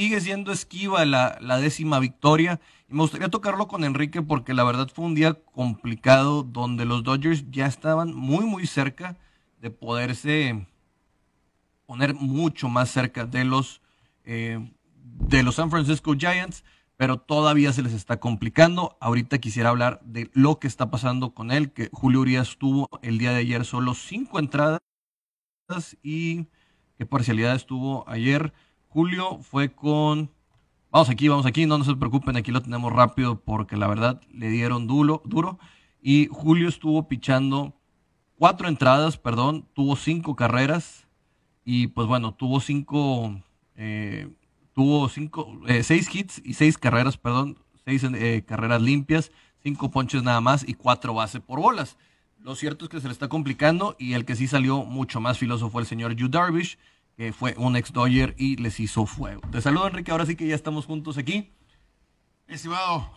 sigue siendo esquiva la, la décima victoria. Y me gustaría tocarlo con Enrique porque la verdad fue un día complicado donde los Dodgers ya estaban muy, muy cerca de poderse poner mucho más cerca de los, eh, de los San Francisco Giants, pero todavía se les está complicando. Ahorita quisiera hablar de lo que está pasando con él, que Julio Urias tuvo el día de ayer solo cinco entradas y qué parcialidad estuvo ayer. Julio fue con... Vamos aquí, vamos aquí, no, nos se preocupen, aquí lo tenemos rápido porque la verdad le dieron duro, duro. Y Julio estuvo pichando cuatro entradas, perdón, tuvo cinco carreras y pues bueno, tuvo cinco... Eh, tuvo cinco, eh, seis hits y seis carreras, perdón, seis eh, carreras limpias, cinco ponches nada más y cuatro bases por bolas. Lo cierto es que se le está complicando y el que sí salió mucho más filoso fue el señor Yu Darvish, que fue un ex Dodger y les hizo fuego. Te saludo, Enrique. Ahora sí que ya estamos juntos aquí. Estimado,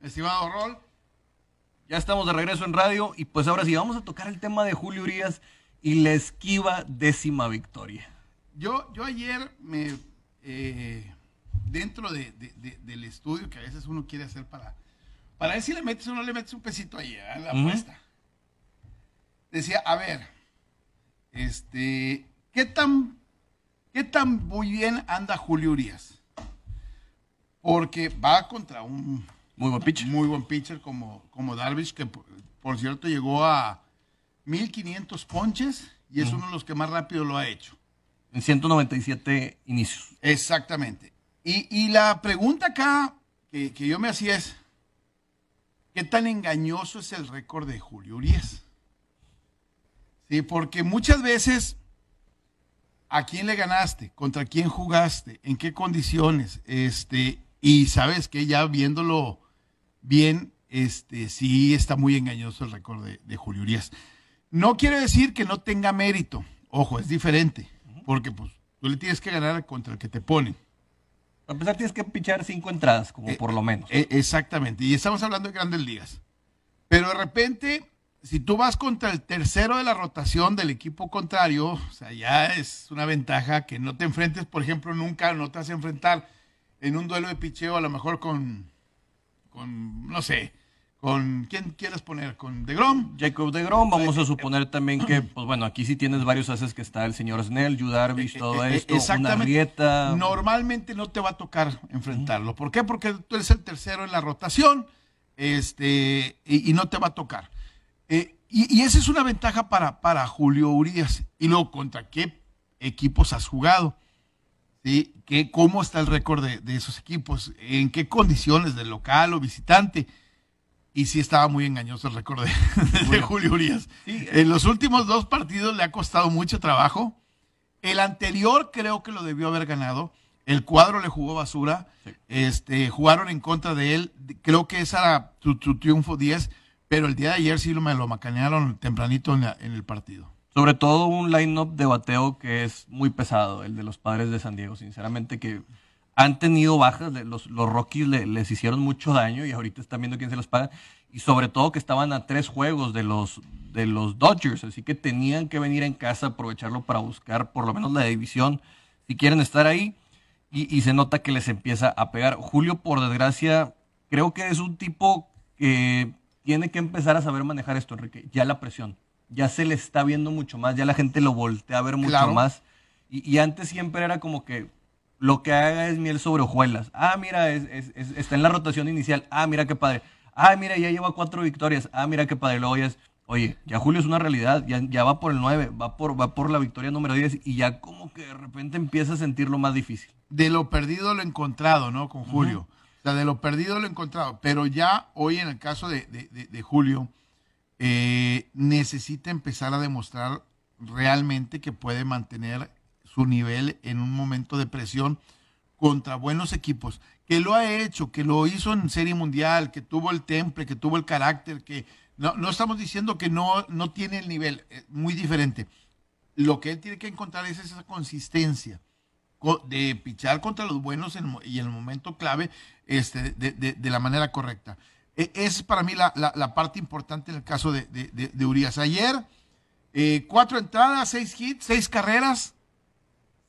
estimado Rol. Ya estamos de regreso en radio y pues ahora sí, vamos a tocar el tema de Julio Urias y la esquiva décima victoria. Yo, yo ayer me, eh, dentro del estudio que a veces uno quiere hacer para, para ver si le metes o no le metes un pesito ahí a ¿eh? la apuesta. Decía, a ver, este, ¿Qué tan, qué tan muy bien anda Julio Urias? Porque va contra un muy buen pitcher, muy buen pitcher como, como Darvish, que por, cierto llegó a 1500 ponches y es uno de los que más rápido lo ha hecho. En 197 inicios. Exactamente. Y, la pregunta acá que, que yo me hacía es, ¿qué tan engañoso es el récord de Julio Urias? Sí, porque muchas veces ¿A quién le ganaste? ¿Contra quién jugaste? ¿En qué condiciones? Este, y sabes que ya viéndolo bien, este, sí está muy engañoso el récord de, Julio Urias. No quiere decir que no tenga mérito. Ojo, es diferente. Porque pues tú le tienes que ganar contra el que te ponen. A pesar tienes que pichar cinco entradas, como eh, por lo menos. Eh, exactamente. Y estamos hablando de grandes ligas. Pero de repente si tú vas contra el tercero de la rotación del equipo contrario, o sea, ya es una ventaja que no te enfrentes, por ejemplo, nunca no te vas a enfrentar en un duelo de picheo, a lo mejor con, con no sé, con quién quieres poner, con DeGrom. Jacob DeGrom, vamos a suponer también que, pues bueno, aquí sí tienes varios haces que está el señor Snell, Judarvis eh, todo eh, eh, esto, exactamente, Normalmente no te va a tocar enfrentarlo. ¿Por qué? Porque tú eres el tercero en la rotación, este, y no te va a tocar. Eh, y, esa es una ventaja para, para Julio Urias. Y luego, ¿contra qué equipos has jugado? ¿Qué, ¿Cómo está el récord de, esos equipos? ¿En qué condiciones, de local o visitante? Y sí estaba muy engañoso el récord de, Julio Urias. En los últimos dos partidos le ha costado mucho trabajo. El anterior creo que lo debió haber ganado. El cuadro le jugó basura. Este, jugaron en contra de él. Creo que esa era tu triunfo 10 pero el día de ayer sí me lo macanearon tempranito en, el partido. Sobre todo un line-up de bateo que es muy pesado, el de los padres de San Diego, sinceramente que han tenido bajas, los, los Rockies les hicieron mucho daño y ahorita están viendo quién se los paga. Y sobre todo que estaban a tres juegos de los, de los Dodgers, así que tenían que venir en casa, aprovecharlo para buscar por lo menos la división, si quieren estar ahí. y se nota que les empieza a pegar. Julio, por desgracia, creo que es un tipo que tiene que empezar a saber manejar esto, Enrique. Ya la presión, ya se le está viendo mucho más, ya la gente lo voltea a ver mucho más. Y, antes siempre era como que lo que haga es miel sobre hojuelas. Ah, mira, está en la rotación inicial. Ah, mira qué padre. Ah, mira, ya lleva cuatro victorias. Ah, mira qué padre. lo ya es, oye, ya Julio es una realidad, ya, va por el 9, va por, va por la victoria número 10 y ya como que de repente empieza a sentirlo más difícil. De lo perdido lo encontrado, ¿no? Con Julio sea, de lo perdido lo he encontrado. Pero ya hoy en el caso de, Julio, eh, necesita empezar a demostrar realmente que puede mantener su nivel en un momento de presión contra buenos equipos, que lo ha hecho, que lo hizo en Serie Mundial, que tuvo el temple, que tuvo el carácter, que no, estamos diciendo que no, no tiene el nivel, es eh, muy diferente. Lo que él tiene que encontrar es esa consistencia de pichar contra los buenos en, y en el momento clave este, de, la manera correcta. E, esa es para mí la, parte importante en el caso de, de Urias. Ayer, eh, cuatro entradas, seis hits, seis carreras,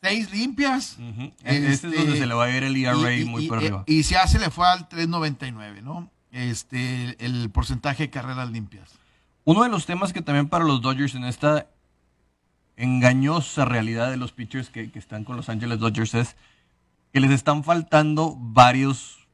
seis limpias. E, este, este, es donde se le va a ir el ERA muy y, por Y, eh, y se hace, le fue al 3.99, ¿no? Este, el, el porcentaje de carreras limpias. Uno de los temas que también para los Dodgers en esta engañosa realidad de los pitchers que, están con Los Angeles Dodgers es que les están faltando varios,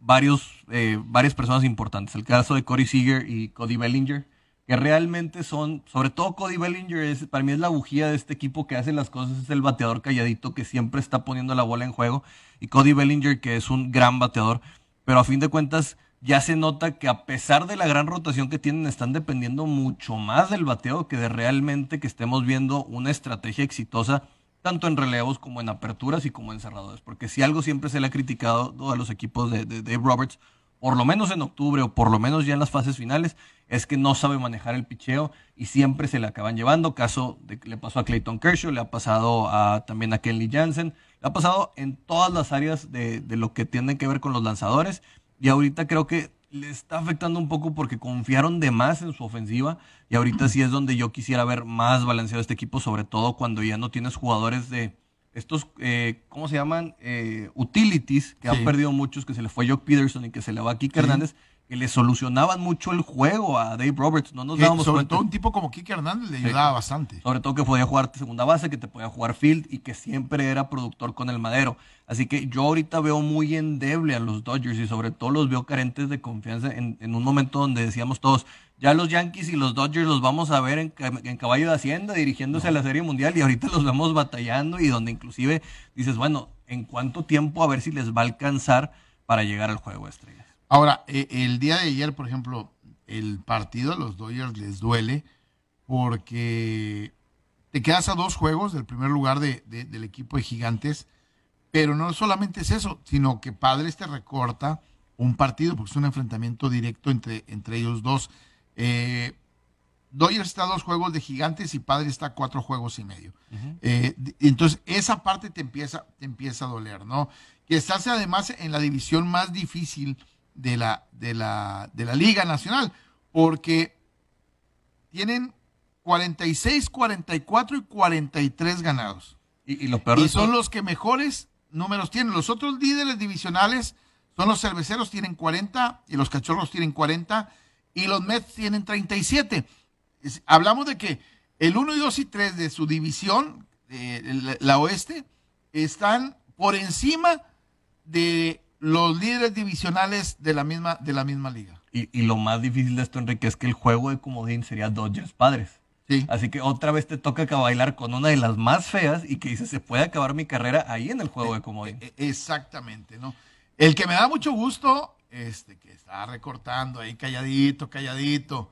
varios, eh, varias personas importantes. El caso de Corey Seager y Cody Bellinger, que realmente son, sobre todo Cody Bellinger, es, para mí es la bujía de este equipo que hace las cosas, es el bateador calladito que siempre está poniendo la bola en juego, y Cody Bellinger que es un gran bateador, pero a fin de cuentas ya se nota que a pesar de la gran rotación que tienen, están dependiendo mucho más del bateo que de realmente que estemos viendo una estrategia exitosa, tanto en relevos como en aperturas y como en cerradores. Porque si algo siempre se le ha criticado a los equipos de, Dave Roberts, por lo menos en octubre o por lo menos ya en las fases finales, es que no sabe manejar el picheo y siempre se le acaban llevando. Caso le pasó a Clayton Kershaw, le ha pasado a, también a Kenley Jansen, le ha pasado en todas las áreas de, de lo que tienen que ver con los lanzadores. Y ahorita creo que le está afectando un poco porque confiaron de más en su ofensiva y ahorita sí es donde yo quisiera ver más balanceado este equipo, sobre todo cuando ya no tienes jugadores de estos, eh, ¿cómo se llaman? Eh, utilities, que han perdido muchos, que se le fue Jock Peterson y que se le va a Kike Hernández, que le solucionaban mucho el juego a Dave Roberts. No nos sobre todo un tipo como Kike Hernández le ayudaba bastante. Sobre todo que podía jugar segunda base, que te podía jugar field y que siempre era productor con el madero. Así que yo ahorita veo muy endeble a los Dodgers y sobre todo los veo carentes de confianza en, un momento donde decíamos todos, ya los Yankees y los Dodgers los vamos a ver en, caballo de hacienda dirigiéndose a la Serie Mundial y ahorita los vemos batallando y donde inclusive dices, bueno, ¿en cuánto tiempo a ver si les va a alcanzar para llegar al juego estrella? Ahora, e, el día de ayer, por ejemplo, el partido a los Dodgers les duele porque te quedas a dos juegos del primer lugar del equipo de Gigantes, pero no solamente es eso, sino que Padres te recorta un partido porque es un enfrentamiento directo entre, entre ellos dos. Eh, Dodgers está a dos juegos de Gigantes y Padres está a cuatro juegos y medio. Eh, entonces, esa parte te empieza, te empieza a doler, ¿no? Que estás además en la división más difícil de la, de la, de la Liga Nacional, porque tienen 46, 44 y 43 ganados. Y, y, los y son los que mejores números tienen. Los otros líderes divisionales son los cerveceros, tienen 40, y los cachorros tienen 40, y los Mets tienen 37. hablamos de que el 1 y 2 y 3 de su división, de eh, la, oeste, están por encima de los líderes divisionales de la misma, de la misma liga. Y, lo más difícil de esto, Enrique, es que el juego de comodín sería Dodgers padres. Sí. Así que otra vez te toca bailar con una de las más feas y que dice, se puede acabar mi carrera ahí en el juego eh, de comodín. Eh, eh, exactamente, ¿no? El que me da mucho gusto, este, que está recortando ahí calladito, calladito,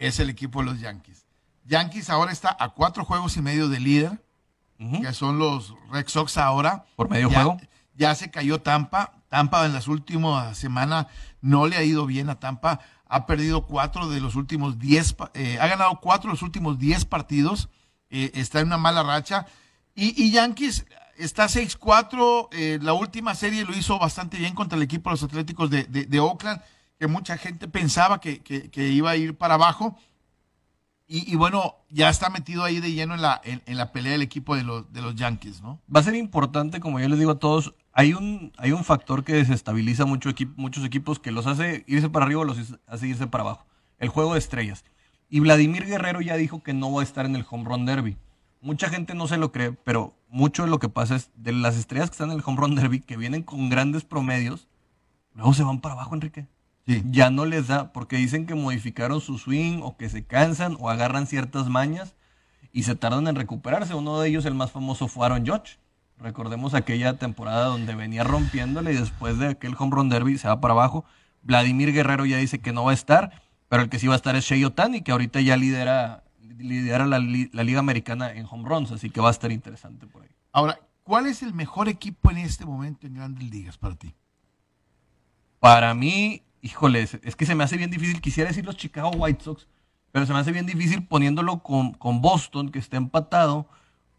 es el equipo de los Yankees. Yankees ahora está a cuatro juegos y medio de líder, que son los Red Sox ahora. Por medio juego. Ya se cayó Tampa, Tampa en las últimas semanas no le ha ido bien a Tampa. Ha perdido cuatro de los últimos diez, eh, ha ganado cuatro de los últimos diez partidos. Eh, está en una mala racha. Y, Yankees está 6-4. Eh, la última serie lo hizo bastante bien contra el equipo de los Atléticos de, de, Oakland, que mucha gente pensaba que, que, iba a ir para abajo. Y, bueno, ya está metido ahí de lleno en la, en, la pelea del equipo de los, de los Yankees, ¿no? Va a ser importante, como yo les digo a todos, hay un, hay un factor que desestabiliza mucho muchos equipos que los hace irse para arriba o los hace irse para abajo. El juego de estrellas. Y Vladimir Guerrero ya dijo que no va a estar en el Home Run Derby. Mucha gente no se lo cree, pero mucho de lo que pasa es de las estrellas que están en el Home Run Derby, que vienen con grandes promedios, luego se van para abajo, Enrique. Ya no les da, porque dicen que modificaron su swing o que se cansan o agarran ciertas mañas y se tardan en recuperarse. Uno de ellos, el más famoso, fue Aaron Judge, Recordemos aquella temporada donde venía rompiéndole y después de aquel home run derby se va para abajo. Vladimir Guerrero ya dice que no va a estar, pero el que sí va a estar es Shea Otani, que ahorita ya lidera, la, Liga Americana en home runs, así que va a estar interesante por ahí. Ahora, ¿cuál es el mejor equipo en este momento en Grandes Ligas para ti? Para mí, híjoles, es que se me hace bien difícil, quisiera decir los Chicago White Sox, pero se me hace bien difícil poniéndolo con, con Boston, que está empatado,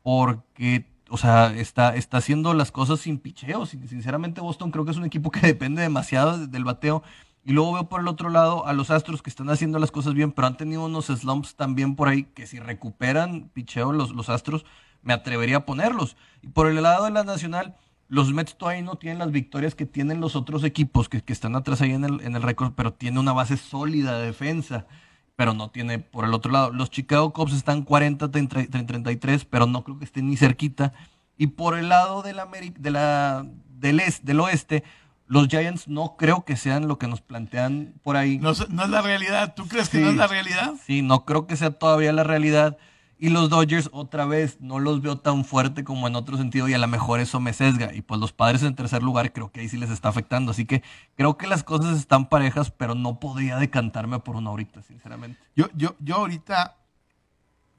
porque o sea, está, está haciendo las cosas sin picheo. Sinceramente, Boston creo que es un equipo que depende demasiado del bateo. Y luego veo por el otro lado a los Astros que están haciendo las cosas bien, pero han tenido unos slumps también por ahí que si recuperan picheo los, los Astros, me atrevería a ponerlos. Y por el lado de la Nacional, los Mets todavía no tienen las victorias que tienen los otros equipos que, están atrás ahí en el, en el récord, pero tiene una base sólida de defensa pero no tiene por el otro lado. Los Chicago Cubs están 40-33, pero no creo que estén ni cerquita. Y por el lado del, de la, del, oeste, los Giants no creo que sean lo que nos plantean por ahí. No, es la realidad. ¿Tú crees que no es la realidad? Sí, no creo que sea todavía la realidad. Y los Dodgers otra vez no los veo tan fuerte como en otro sentido y a lo mejor eso me sesga. Y pues los padres en tercer lugar creo que ahí sí les está afectando. Así que creo que las cosas están parejas, pero no podría decantarme por una ahorita, sinceramente. Yo, yo, yo ahorita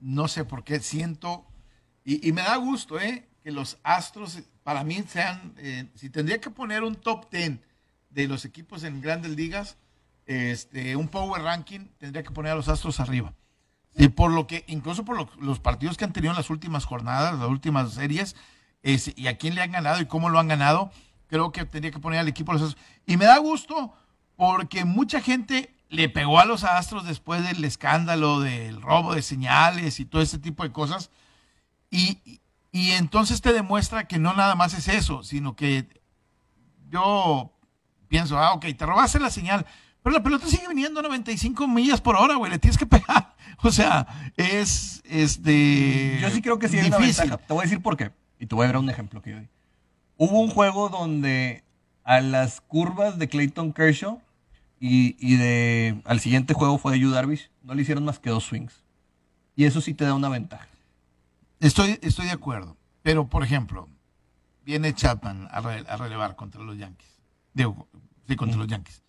no sé por qué siento, y, me da gusto, ¿eh? Que los Astros para mí sean, eh, si tendría que poner un top ten de los equipos en grandes ligas, este, un power ranking, tendría que poner a los Astros arriba. Y por lo que, incluso por los partidos que han tenido en las últimas jornadas, las últimas series, y a quién le han ganado y cómo lo han ganado, creo que tenía que poner al equipo los Y me da gusto porque mucha gente le pegó a los astros después del escándalo del robo de señales y todo ese tipo de cosas. Y, y entonces te demuestra que no nada más es eso, sino que yo pienso, ah, ok, te robaste la señal, pero la pelota sigue viniendo a 95 millas por hora, güey, le tienes que pegar. O sea, es este. Yo sí creo que sí es una ventaja. Te voy a decir por qué. Y te voy a dar un ejemplo que yo di. Hubo un juego donde a las curvas de Clayton Kershaw y, de al siguiente juego fue de Yu Darvish, no le hicieron más que dos swings. Y eso sí te da una ventaja. Estoy, estoy de acuerdo. Pero, por ejemplo, viene Chapman a, relevar contra los Yankees. Digo, sí, contra los Yankees.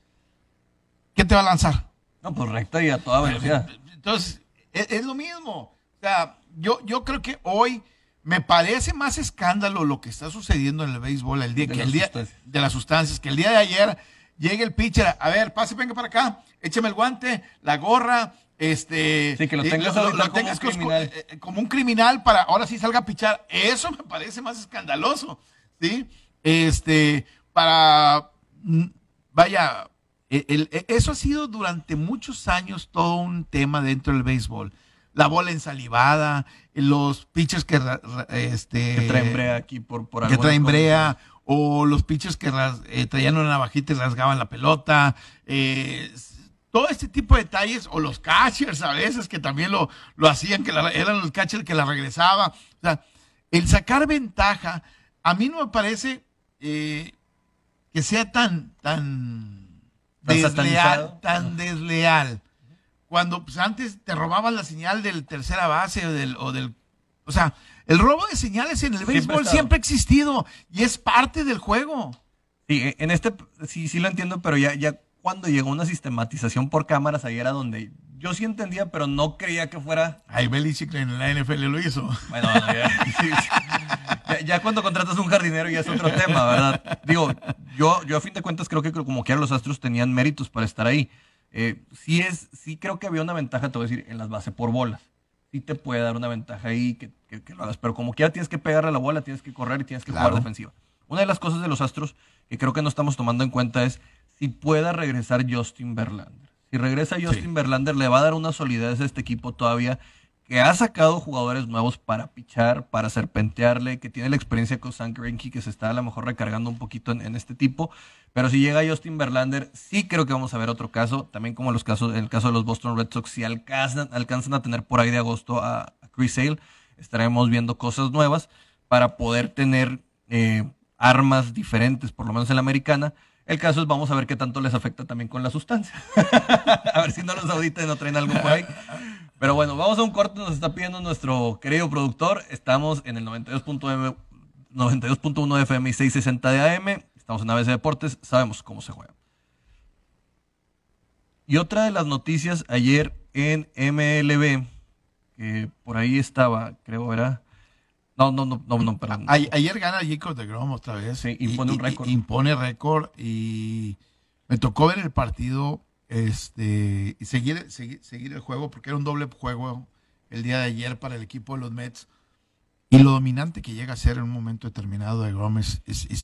¿Qué te va a lanzar? No, pues recta y a toda velocidad. Entonces, e, es, lo mismo. O sea, yo, yo creo que hoy me parece más escándalo lo que está sucediendo en el béisbol el día, que el día de las sustancias, que el día de ayer llegue el pitcher, a ver, pase, venga para acá, écheme el guante, la gorra, este sí, que lo tengas, como, un eh, eh, como, un criminal para ahora sí salga a pichar. Eso me parece más escandaloso, ¿sí? Este, para, mm, vaya, e, e, eso ha sido durante muchos años todo un tema dentro del béisbol. La bola ensalivada, los pitchers que, este, que traen brea aquí por, por Que traen brea, o los pitchers que eh, traían una navajita y rasgaban la pelota. Eh, todo este tipo de detalles, o los catchers a veces que también lo, hacían, que eran los catchers que la regresaba. O sea, el sacar ventaja, a mí no me parece eh, que sea tan, tan desleal, tan desleal. Cuando pues, antes te robaban la señal del tercera base o del, o del. O sea, el robo de señales en el béisbol siempre ha existido y es parte del juego. Sí, e, en este sí, sí lo entiendo, pero ya, ya cuando llegó una sistematización por cámaras, ahí era donde yo sí entendía, pero no creía que fuera. Ay, Belichick en la NFL lo hizo. Bueno, ya, cuando contratas un jardinero ya es otro tema, ¿verdad? Digo, yo, yo a fin de cuentas creo que como que los Astros tenían méritos para estar ahí. Eh, sí, es, sí creo que había una ventaja, te voy a decir, en las bases por bolas. Sí te puede dar una ventaja ahí que, lo hagas, pero como quiera tienes que pegarle la bola, tienes que correr y tienes que jugar defensiva. Una de las cosas de los Astros que creo que no estamos tomando en cuenta es si pueda regresar Justin Verlander. Si regresa Justin Berlander Verlander, le va a dar una solidez a este equipo todavía que ha sacado jugadores nuevos para pichar, para serpentearle, que tiene la experiencia con San Greinke, que se está a lo mejor recargando un poquito en, este tipo. Pero si llega Justin Verlander, sí creo que vamos a ver otro caso. También como los casos, el caso de los Boston Red Sox, si alcanzan, alcanzan a tener por ahí de agosto a, Chris Sale, estaremos viendo cosas nuevas para poder tener eh, armas diferentes, por lo menos en la americana. El caso es, vamos a ver qué tanto les afecta también con la sustancia. a ver si no los auditen no traen algo por ahí. Pero bueno, vamos a un corte, nos está pidiendo nuestro querido productor. Estamos en el 92.1 de FM y 660 de AM. Estamos en ABC Deportes, sabemos cómo se juega. Y otra de las noticias ayer en MLB, que por ahí estaba, creo era. No, no, no, no, no perdón. ayer gana Jacob de Grom otra vez. Sí, impone un récord. impone récord y me tocó ver el partido este, y seguir, seguir, el juego, porque era un doble juego el día de ayer para el equipo de los Mets. Y lo dominante que llega a ser en un momento determinado de Gómez es